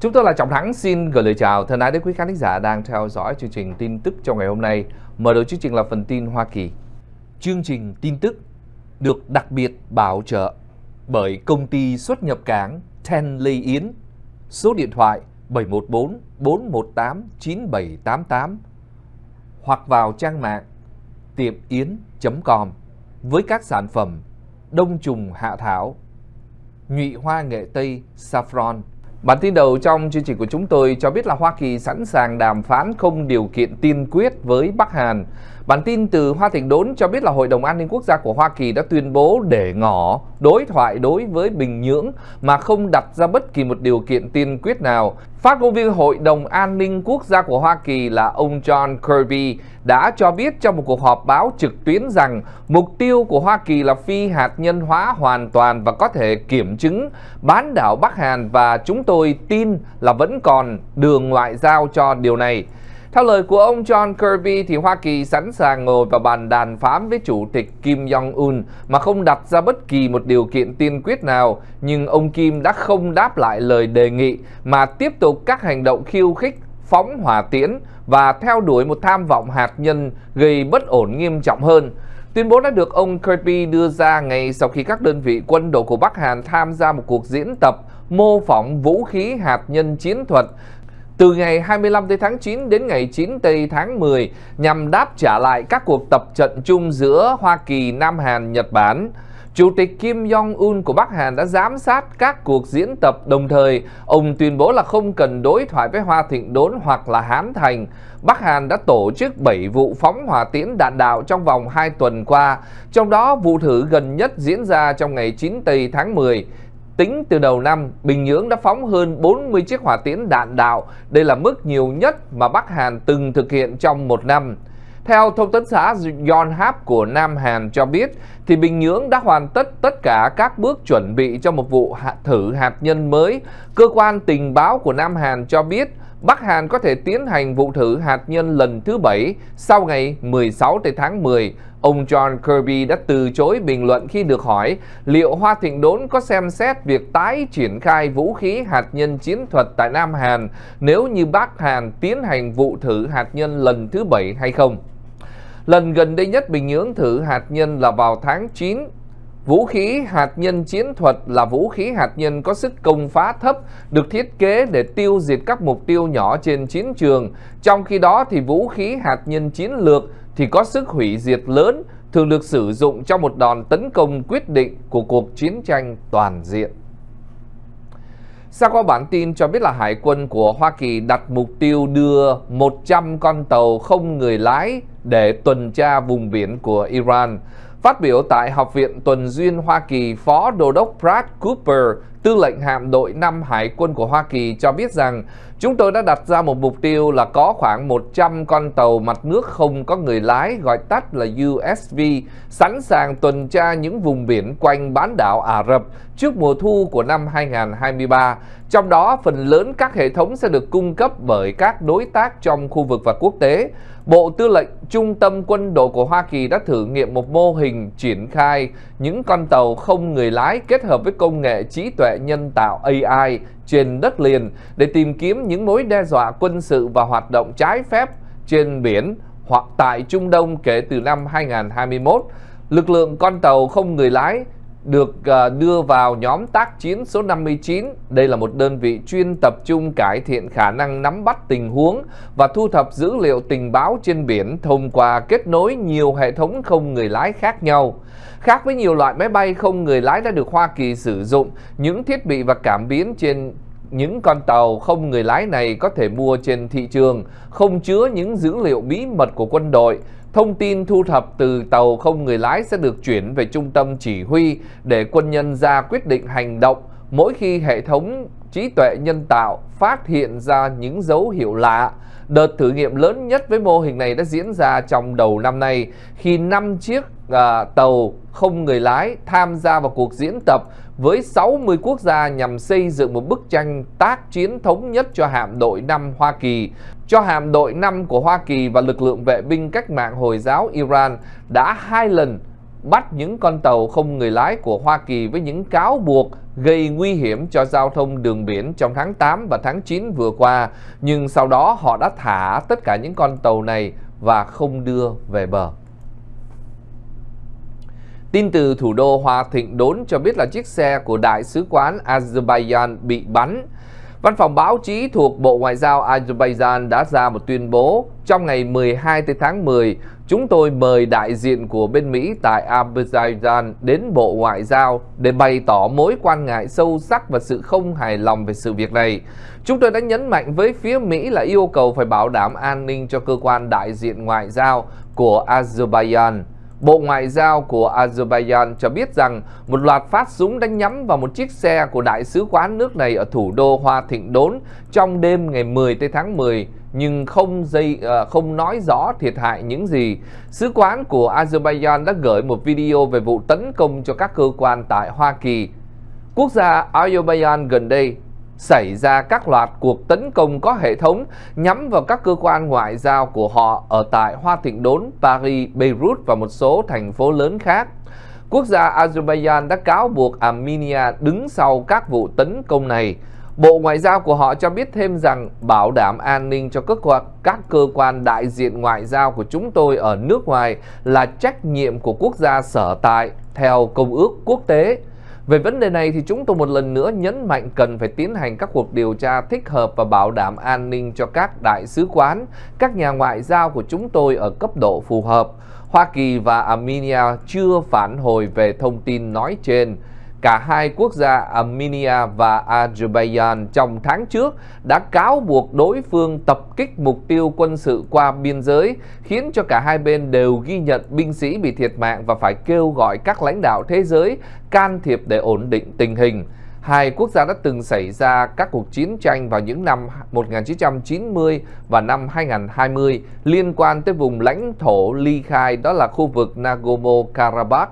Chúng tôi là Trọng Thắng xin gửi lời chào thân ái đến quý khán giả đang theo dõi chương trình tin tức trong ngày hôm nay. Mở đầu chương trình là phần tin Hoa Kỳ. Chương trình tin tức được đặc biệt bảo trợ bởi công ty xuất nhập cảng Ten Lê Yến. Số điện thoại 714 418 9788 hoặc vào trang mạng tiệm yến.com với các sản phẩm đông trùng hạ thảo, nhụy hoa nghệ tây saffron, Bản tin đầu trong chương trình của chúng tôi cho biết là Hoa Kỳ sẵn sàng đàm phán không điều kiện tiên quyết với Bắc Hàn. Bản tin từ Hoa Thịnh Đốn cho biết là Hội đồng An ninh Quốc gia của Hoa Kỳ đã tuyên bố để ngỏ đối thoại đối với Bình Nhưỡng mà không đặt ra bất kỳ một điều kiện tiên quyết nào. Phát ngôn viên Hội đồng An ninh Quốc gia của Hoa Kỳ là ông John Kirby đã cho biết trong một cuộc họp báo trực tuyến rằng mục tiêu của Hoa Kỳ là phi hạt nhân hóa hoàn toàn và có thể kiểm chứng bán đảo Bắc Hàn và chúng tôi tin là vẫn còn đường ngoại giao cho điều này. Theo lời của ông John Kirby thì Hoa Kỳ sẵn sàng ngồi vào bàn đàm phán với Chủ tịch Kim Jong-un mà không đặt ra bất kỳ một điều kiện tiên quyết nào, nhưng ông Kim đã không đáp lại lời đề nghị mà tiếp tục các hành động khiêu khích, phóng hỏa tiễn và theo đuổi một tham vọng hạt nhân gây bất ổn nghiêm trọng hơn. Tuyên bố đã được ông Kirby đưa ra ngay sau khi các đơn vị quân đội của Bắc Hàn tham gia một cuộc diễn tập mô phỏng vũ khí hạt nhân chiến thuật từ ngày 25 tây tháng 9 đến ngày 9 tây tháng 10 nhằm đáp trả lại các cuộc tập trận chung giữa Hoa Kỳ, Nam Hàn, Nhật Bản. Chủ tịch Kim Jong-un của Bắc Hàn đã giám sát các cuộc diễn tập đồng thời ông tuyên bố là không cần đối thoại với Hoa Thịnh Đốn hoặc là Hán Thành. Bắc Hàn đã tổ chức 7 vụ phóng hỏa tiễn đạn đạo trong vòng 2 tuần qua, trong đó vụ thử gần nhất diễn ra trong ngày 9 tây tháng 10. Tính từ đầu năm, Bình Nhưỡng đã phóng hơn 40 chiếc hỏa tiễn đạn đạo. Đây là mức nhiều nhất mà Bắc Hàn từng thực hiện trong một năm. Theo thông tấn xã Yonhap của Nam Hàn cho biết, thì Bình Nhưỡng đã hoàn tất tất cả các bước chuẩn bị cho một vụ thử hạt nhân mới. Cơ quan tình báo của Nam Hàn cho biết, Bắc Hàn có thể tiến hành vụ thử hạt nhân lần thứ bảy sau ngày 16 tháng 10. Ông John Kirby đã từ chối bình luận khi được hỏi liệu Hoa Thịnh Đốn có xem xét việc tái triển khai vũ khí hạt nhân chiến thuật tại Nam Hàn nếu như Bắc Hàn tiến hành vụ thử hạt nhân lần thứ bảy hay không. Lần gần đây nhất Bình Nhưỡng thử hạt nhân là vào tháng 9 Vũ khí hạt nhân chiến thuật là vũ khí hạt nhân có sức công phá thấp, được thiết kế để tiêu diệt các mục tiêu nhỏ trên chiến trường. Trong khi đó thì vũ khí hạt nhân chiến lược thì có sức hủy diệt lớn, thường được sử dụng trong một đòn tấn công quyết định của cuộc chiến tranh toàn diện. Sau có bản tin cho biết là Hải quân của Hoa Kỳ đặt mục tiêu đưa 100 con tàu không người lái để tuần tra vùng biển của Iran. Phát biểu tại Học viện Tuần Duyên Hoa Kỳ, Phó Đô đốc Brad Cooper, tư lệnh hạm đội 5 Hải quân của Hoa Kỳ cho biết rằng chúng tôi đã đặt ra một mục tiêu là có khoảng 100 con tàu mặt nước không có người lái gọi tắt là USV sẵn sàng tuần tra những vùng biển quanh bán đảo Ả Rập trước mùa thu của năm 2023. Trong đó, phần lớn các hệ thống sẽ được cung cấp bởi các đối tác trong khu vực và quốc tế. Bộ Tư lệnh Trung tâm Quân đội của Hoa Kỳ đã thử nghiệm một mô hình triển khai những con tàu không người lái kết hợp với công nghệ trí tuệ nhân tạo AI trên đất liền để tìm kiếm những mối đe dọa quân sự và hoạt động trái phép trên biển hoặc tại Trung Đông kể từ năm 2021. Lực lượng con tàu không người lái được à, đưa vào nhóm tác chiến số 59. Đây là một đơn vị chuyên tập trung cải thiện khả năng nắm bắt tình huống và thu thập dữ liệu tình báo trên biển thông qua kết nối nhiều hệ thống không người lái khác nhau. Khác với nhiều loại máy bay không người lái đã được Hoa Kỳ sử dụng, những thiết bị và cảm biến trên những con tàu không người lái này có thể mua trên thị trường, không chứa những dữ liệu bí mật của quân đội. Thông tin thu thập từ tàu không người lái sẽ được chuyển về trung tâm chỉ huy để quân nhân ra quyết định hành động mỗi khi hệ thống trí tuệ nhân tạo phát hiện ra những dấu hiệu lạ. Đợt thử nghiệm lớn nhất với mô hình này đã diễn ra trong đầu năm nay khi 5 chiếc à, tàu không người lái tham gia vào cuộc diễn tập với 60 quốc gia nhằm xây dựng một bức tranh tác chiến thống nhất cho hạm đội 5 Hoa Kỳ. Cho hạm đội 5 của Hoa Kỳ và lực lượng vệ binh cách mạng Hồi giáo Iran đã hai lần bắt những con tàu không người lái của Hoa Kỳ với những cáo buộc gây nguy hiểm cho giao thông đường biển trong tháng 8 và tháng 9 vừa qua, nhưng sau đó họ đã thả tất cả những con tàu này và không đưa về bờ. Tin từ thủ đô Hòa Thịnh đốn cho biết là chiếc xe của Đại sứ quán Azerbaijan bị bắn. Văn phòng báo chí thuộc Bộ Ngoại giao Azerbaijan đã ra một tuyên bố trong ngày 12 tháng 10 Chúng tôi mời đại diện của bên Mỹ tại Azerbaijan đến Bộ Ngoại giao để bày tỏ mối quan ngại sâu sắc và sự không hài lòng về sự việc này. Chúng tôi đã nhấn mạnh với phía Mỹ là yêu cầu phải bảo đảm an ninh cho cơ quan đại diện ngoại giao của Azerbaijan. Bộ Ngoại giao của Azerbaijan cho biết rằng một loạt phát súng đã nhắm vào một chiếc xe của đại sứ quán nước này ở thủ đô Hoa Thịnh Đốn trong đêm ngày 10 tới tháng 10 nhưng không dây, à, không nói rõ thiệt hại những gì. Sứ quán của Azerbaijan đã gửi một video về vụ tấn công cho các cơ quan tại Hoa Kỳ. Quốc gia Azerbaijan gần đây xảy ra các loạt cuộc tấn công có hệ thống nhắm vào các cơ quan ngoại giao của họ ở tại Hoa Thịnh Đốn, Paris, Beirut và một số thành phố lớn khác. Quốc gia Azerbaijan đã cáo buộc Armenia đứng sau các vụ tấn công này. Bộ Ngoại giao của họ cho biết thêm rằng bảo đảm an ninh cho các, các cơ quan đại diện ngoại giao của chúng tôi ở nước ngoài là trách nhiệm của quốc gia sở tại theo Công ước quốc tế. Về vấn đề này thì chúng tôi một lần nữa nhấn mạnh cần phải tiến hành các cuộc điều tra thích hợp và bảo đảm an ninh cho các đại sứ quán, các nhà ngoại giao của chúng tôi ở cấp độ phù hợp. Hoa Kỳ và Armenia chưa phản hồi về thông tin nói trên cả hai quốc gia Armenia và Azerbaijan trong tháng trước đã cáo buộc đối phương tập kích mục tiêu quân sự qua biên giới, khiến cho cả hai bên đều ghi nhận binh sĩ bị thiệt mạng và phải kêu gọi các lãnh đạo thế giới can thiệp để ổn định tình hình. Hai quốc gia đã từng xảy ra các cuộc chiến tranh vào những năm 1990 và năm 2020 liên quan tới vùng lãnh thổ ly khai đó là khu vực Nagorno-Karabakh.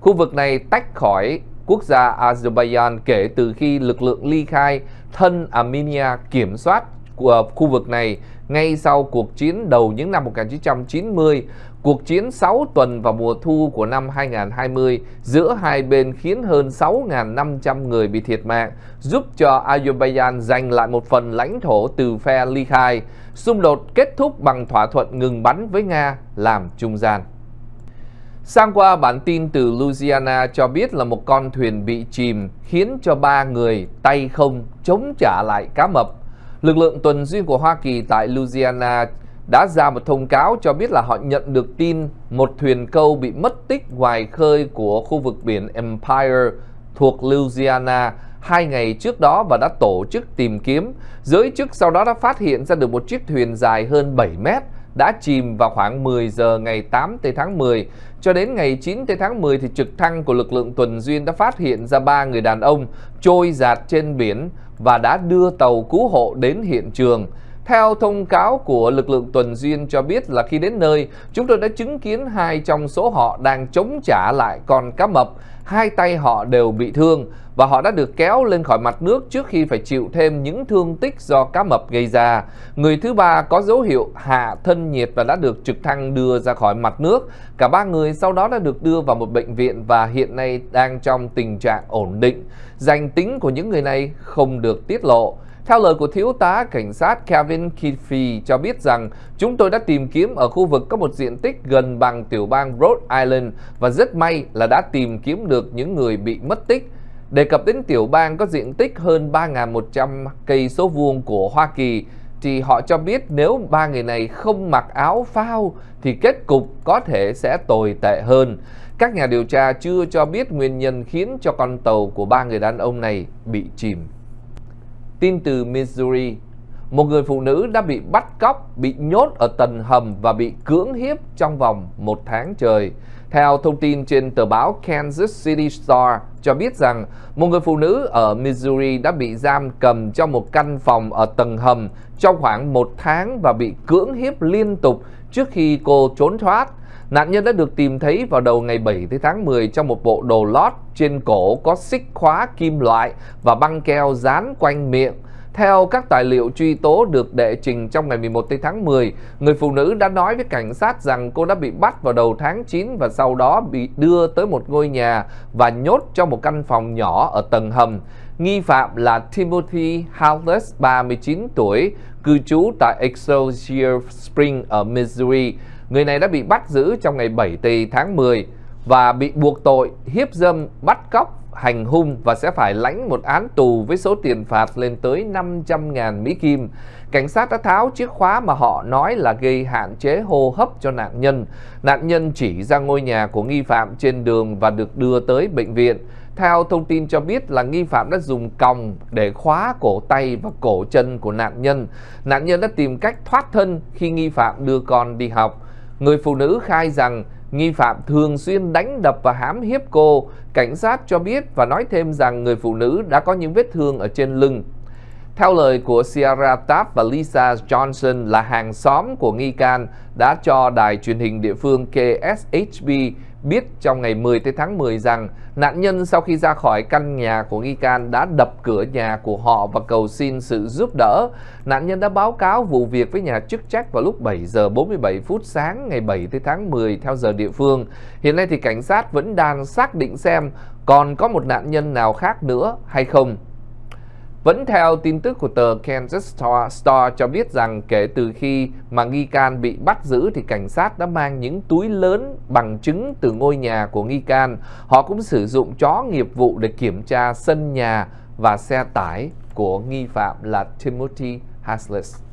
Khu vực này tách khỏi quốc gia Azerbaijan kể từ khi lực lượng ly khai thân Armenia kiểm soát của khu vực này ngay sau cuộc chiến đầu những năm 1990, cuộc chiến 6 tuần vào mùa thu của năm 2020 giữa hai bên khiến hơn 6.500 người bị thiệt mạng, giúp cho Azerbaijan giành lại một phần lãnh thổ từ phe ly khai. Xung đột kết thúc bằng thỏa thuận ngừng bắn với Nga làm trung gian. Sang qua bản tin từ Louisiana cho biết là một con thuyền bị chìm khiến cho ba người tay không chống trả lại cá mập. Lực lượng tuần duyên của Hoa Kỳ tại Louisiana đã ra một thông cáo cho biết là họ nhận được tin một thuyền câu bị mất tích ngoài khơi của khu vực biển Empire thuộc Louisiana hai ngày trước đó và đã tổ chức tìm kiếm. Giới chức sau đó đã phát hiện ra được một chiếc thuyền dài hơn 7 mét đã chìm vào khoảng 10 giờ ngày 8 tháng 10 cho đến ngày 9 tới tháng 10 thì trực thăng của lực lượng tuần duyên đã phát hiện ra ba người đàn ông trôi giạt trên biển và đã đưa tàu cứu hộ đến hiện trường. Theo thông cáo của lực lượng tuần duyên cho biết là khi đến nơi, chúng tôi đã chứng kiến hai trong số họ đang chống trả lại con cá mập. Hai tay họ đều bị thương và họ đã được kéo lên khỏi mặt nước trước khi phải chịu thêm những thương tích do cá mập gây ra. Người thứ ba có dấu hiệu hạ thân nhiệt và đã được trực thăng đưa ra khỏi mặt nước. Cả ba người sau đó đã được đưa vào một bệnh viện và hiện nay đang trong tình trạng ổn định. Danh tính của những người này không được tiết lộ. Theo lời của thiếu tá cảnh sát Kevin Keefe cho biết rằng chúng tôi đã tìm kiếm ở khu vực có một diện tích gần bằng tiểu bang Rhode Island và rất may là đã tìm kiếm được những người bị mất tích. Đề cập đến tiểu bang có diện tích hơn 3.100 cây số vuông của Hoa Kỳ thì họ cho biết nếu ba người này không mặc áo phao thì kết cục có thể sẽ tồi tệ hơn. Các nhà điều tra chưa cho biết nguyên nhân khiến cho con tàu của ba người đàn ông này bị chìm tin từ Missouri, một người phụ nữ đã bị bắt cóc, bị nhốt ở tầng hầm và bị cưỡng hiếp trong vòng một tháng trời. Theo thông tin trên tờ báo Kansas City Star cho biết rằng một người phụ nữ ở Missouri đã bị giam cầm trong một căn phòng ở tầng hầm trong khoảng một tháng và bị cưỡng hiếp liên tục trước khi cô trốn thoát. Nạn nhân đã được tìm thấy vào đầu ngày 7 tháng 10 trong một bộ đồ lót trên cổ có xích khóa kim loại và băng keo dán quanh miệng. Theo các tài liệu truy tố được đệ trình trong ngày 11 tháng 10, người phụ nữ đã nói với cảnh sát rằng cô đã bị bắt vào đầu tháng 9 và sau đó bị đưa tới một ngôi nhà và nhốt trong một căn phòng nhỏ ở tầng hầm. Nghi phạm là Timothy Howless, 39 tuổi, cư trú tại Excelsior Spring ở Missouri. Người này đã bị bắt giữ trong ngày 7 tỳ tháng 10 và bị buộc tội hiếp dâm, bắt cóc, hành hung và sẽ phải lãnh một án tù với số tiền phạt lên tới 500.000 Mỹ Kim. Cảnh sát đã tháo chiếc khóa mà họ nói là gây hạn chế hô hấp cho nạn nhân. Nạn nhân chỉ ra ngôi nhà của nghi phạm trên đường và được đưa tới bệnh viện. Theo thông tin cho biết là nghi phạm đã dùng còng để khóa cổ tay và cổ chân của nạn nhân. Nạn nhân đã tìm cách thoát thân khi nghi phạm đưa con đi học. Người phụ nữ khai rằng nghi phạm thường xuyên đánh đập và hãm hiếp cô. Cảnh sát cho biết và nói thêm rằng người phụ nữ đã có những vết thương ở trên lưng. Theo lời của Sierra Tapp và Lisa Johnson là hàng xóm của nghi can đã cho đài truyền hình địa phương KSHB biết trong ngày 10 tới tháng 10 rằng nạn nhân sau khi ra khỏi căn nhà của nghi can đã đập cửa nhà của họ và cầu xin sự giúp đỡ. Nạn nhân đã báo cáo vụ việc với nhà chức trách vào lúc 7 giờ 47 phút sáng ngày 7 tới tháng 10 theo giờ địa phương. Hiện nay thì cảnh sát vẫn đang xác định xem còn có một nạn nhân nào khác nữa hay không. Vẫn theo tin tức của tờ Kansas Star, cho biết rằng kể từ khi mà nghi can bị bắt giữ thì cảnh sát đã mang những túi lớn bằng chứng từ ngôi nhà của nghi can. Họ cũng sử dụng chó nghiệp vụ để kiểm tra sân nhà và xe tải của nghi phạm là Timothy Haslett.